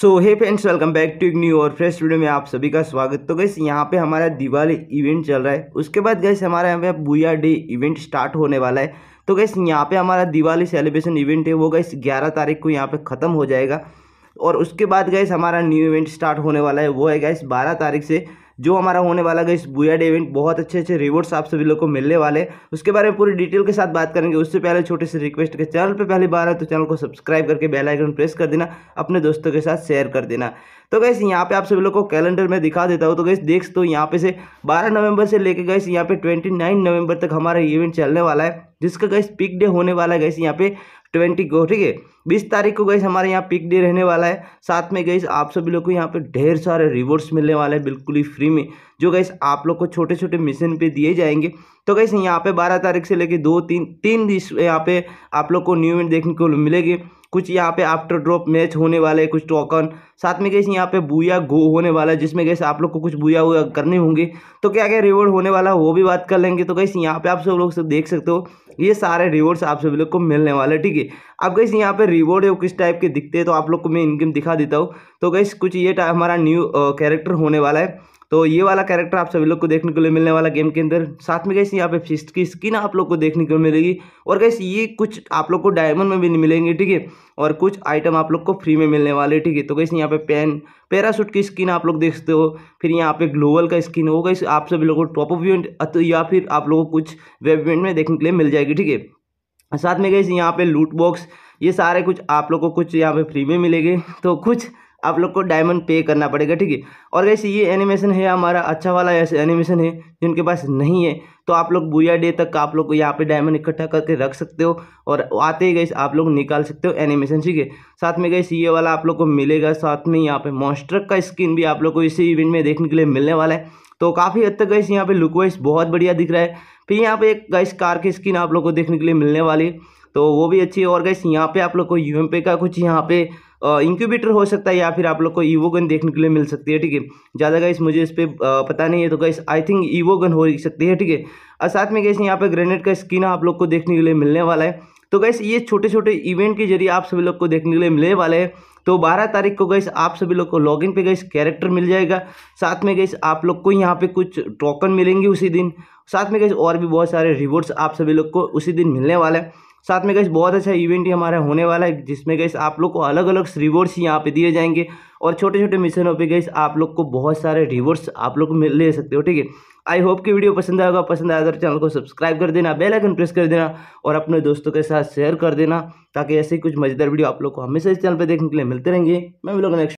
so hey friends welcome back to new और fresh video में आप सभी का स्वागत तो गैस यहाँ पे हमारा दिवाली इवेंट चल रहा है उसके बाद गैस हमारा यहाँ पे बुआ डे इवेंट स्टार्ट होने वाला है तो गैस यहाँ पे हमारा दिवाली सेलिब्रेशन इवेंट है वो गैस 11 तारीख को यहाँ पे ख़त्म हो जाएगा और उसके बाद गैस हमारा न्यू इवेंट स्टार्ट होने वाला है वो है गैस बारह तारीख से जो हमारा होने वाला गई बुयाड इवेंट बहुत अच्छे अच्छे रिवॉर्ड्स आप सभी लोग को मिलने वाले उसके बारे में पूरी डिटेल के साथ बात करेंगे उससे पहले छोटे से रिक्वेस्ट के चैनल पर पहली बार है तो चैनल को सब्सक्राइब करके बेलाइकन प्रेस कर देना अपने दोस्तों के साथ शेयर कर देना तो गैस यहाँ पे आप सभी लोग को कैलेंडर में दिखा देता हूँ तो गैस देख तो यहाँ पे से 12 नवंबर से लेके गए यहाँ पे 29 नवंबर तक हमारा इवेंट चलने वाला है जिसका गैस पिक डे होने वाला है गैस यहाँ पे ट्वेंटी को ठीक है बीस तारीख को गई हमारे यहाँ पिक डे रहने वाला है साथ में गई आप सभी लोग को यहाँ पे ढेर सारे रिवॉर्ड्स मिलने वाले हैं बिल्कुल ही फ्री में जो गई आप लोग को छोटे छोटे मिशन पे दिए जाएंगे तो गई यहाँ पे बारह तारीख से लेके दो तीन तीन यहाँ पे आप लोग को न्यू इवेंट देखने को मिलेगी कुछ यहाँ पे आफ्टर ड्रॉप मैच होने वाले कुछ टोकन साथ में कैसे यहाँ पे बुया गो होने वाला है जिसमें कैसे आप लोग को कुछ बुया वुया करने होंगे तो क्या क्या रिवॉर्ड होने वाला है वो भी बात कर लेंगे तो कैसे यहाँ पे आप सब लोग सब देख सकते हो ये सारे रिवॉर्ड्स आप सभी लोग को मिलने वाले ठीक है अब कैसे यहाँ पे रिवॉर्ड है किस टाइप के दिखते हैं तो आप लोग को मैं इनकम दिखा देता हूँ तो कैसे कुछ ये हमारा न्यू कैरेक्टर होने वाला है तो ये वाला कैरेक्टर आप सभी लोग को देखने के लिए मिलने वाला गेम के अंदर साथ में कैसे यहाँ पे फिस्ट की स्किन आप लोग को देखने को मिलेगी और कैसे ये कुछ आप लोग को डायमंड में भी मिलेंगे ठीक है और कुछ आइटम आप लोग को फ्री में मिलने वाले ठीक है तो कैसे यहाँ पे पेन पैरासूट की स्किन आप लोग देख सकते हो फिर यहाँ पे ग्लोवल का स्किन हो कैसे आप सभी लोग को टॉप ऑफ इवेंट या फिर आप लोग को कुछ वेब इवेंट में देखने के लिए मिल जाएगी ठीक है साथ में कैसे यहाँ पे लूट बॉक्स ये सारे कुछ आप लोग को कुछ यहाँ पे फ्री में मिलेंगे तो कुछ आप लोग को डायमंड पे करना पड़ेगा ठीक है और वैसे ये एनिमेशन है हमारा अच्छा वाला ऐसे एनिमेशन है जिनके पास नहीं है तो आप लोग बुया डे तक आप लोग को यहाँ पे डायमंड इकट्ठा करके रख सकते हो और आते ही गए आप लोग निकाल सकते हो एनिमेशन ठीक है साथ में गैस ये वाला आप लोग को मिलेगा साथ में यहाँ पे मॉन्स्ट्रक का स्किन भी आप लोग को इसी इवेंट में देखने के लिए मिलने वाला है तो काफ़ी हद तक गैस यहाँ पे लुक वाइज बहुत बढ़िया दिख रहा है फिर यहाँ पे एक गैस कार की स्किन आप लोग को देखने के लिए मिलने वाली तो वो भी अच्छी है और गैस यहाँ पे आप लोग को यू का कुछ यहाँ पे इंक्यूबेटर हो सकता है या फिर आप लोग को ईवो गन देखने के लिए मिल सकती है ठीक है ज़्यादा गाइस मुझे इस पर पता नहीं है तो गाइस आई थिंक ईवो गन हो सकती है ठीक है और साथ में गैस यहाँ पर ग्रेनेड का स्किन आप लोग को देखने के लिए मिलने वाला है तो गैस ये छोटे छोटे इवेंट के जरिए आप सभी लोग को देखने के लिए मिलने वाले हैं तो 12 तारीख को गैस आप सभी लोग को लॉगिन पे गैस कैरेक्टर मिल जाएगा साथ में गैस आप लोग को यहाँ पे कुछ टोकन मिलेंगे उसी दिन साथ में गैस और भी बहुत सारे रिवॉर्ड्स आप सभी लोग को उसी दिन मिलने वाला है साथ में गैस बहुत अच्छा इवेंट ही हमारा होने वाला है जिसमें गैस आप लोग को अलग अलग रिवॉर्ड्स यहाँ पे दिए जाएंगे और छोटे छोटे मिशनों पे गैस आप लोग को बहुत सारे रिवॉर्ड्स आप लोग मिल ले सकते हो ठीक है आई होप कि वीडियो पसंद आएगा पसंद आया तो चैनल को सब्सक्राइब कर देना बेल आइकन प्रेस कर देना और अपने दोस्तों के साथ शेयर कर देना ताकि ऐसे कुछ मज़ेदार वीडियो आप लोग को हमेशा इस चैनल पर देखने के लिए मिलते रहेंगे मैं मिलूंगा नेक्स्ट